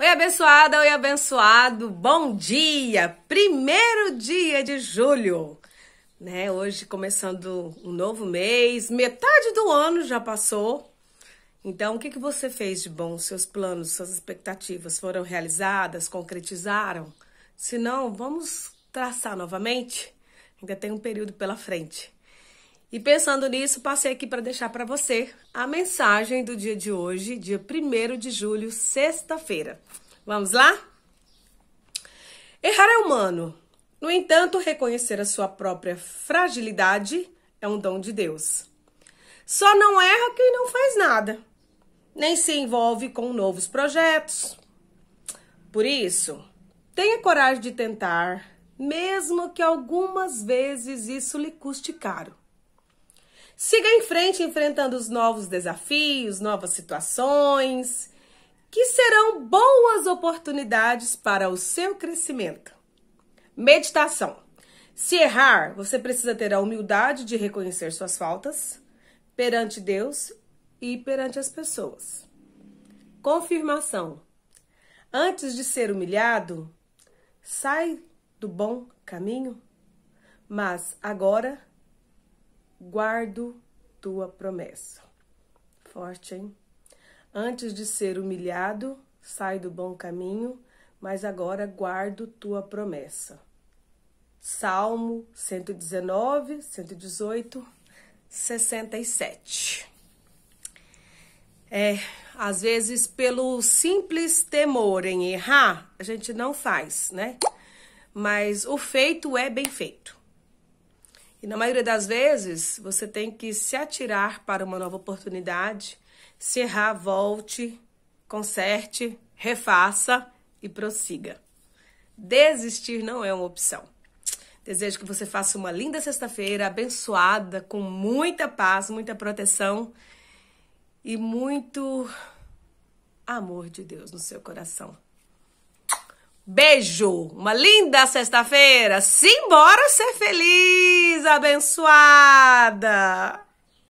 Oi, abençoada, oi, abençoado, bom dia! Primeiro dia de julho, né? Hoje começando um novo mês, metade do ano já passou. Então, o que, que você fez de bom? Seus planos, suas expectativas foram realizadas, concretizaram? Se não, vamos traçar novamente? Ainda tem um período pela frente. E pensando nisso, passei aqui para deixar para você a mensagem do dia de hoje, dia 1 de julho, sexta-feira. Vamos lá? Errar é humano. No entanto, reconhecer a sua própria fragilidade é um dom de Deus. Só não erra quem não faz nada, nem se envolve com novos projetos. Por isso, tenha coragem de tentar, mesmo que algumas vezes isso lhe custe caro. Siga em frente enfrentando os novos desafios, novas situações, que serão boas oportunidades para o seu crescimento. Meditação. Se errar, você precisa ter a humildade de reconhecer suas faltas perante Deus e perante as pessoas. Confirmação. Antes de ser humilhado, sai do bom caminho, mas agora guardo tua promessa. Forte, hein? Antes de ser humilhado, sai do bom caminho, mas agora guardo tua promessa. Salmo 119, 118, 67. É, às vezes, pelo simples temor em errar, a gente não faz, né? Mas o feito é bem feito. E na maioria das vezes, você tem que se atirar para uma nova oportunidade, se errar, volte, conserte, refaça e prossiga. Desistir não é uma opção. Desejo que você faça uma linda sexta-feira, abençoada, com muita paz, muita proteção e muito amor de Deus no seu coração. Beijo, uma linda sexta-feira. Simbora ser feliz, abençoada!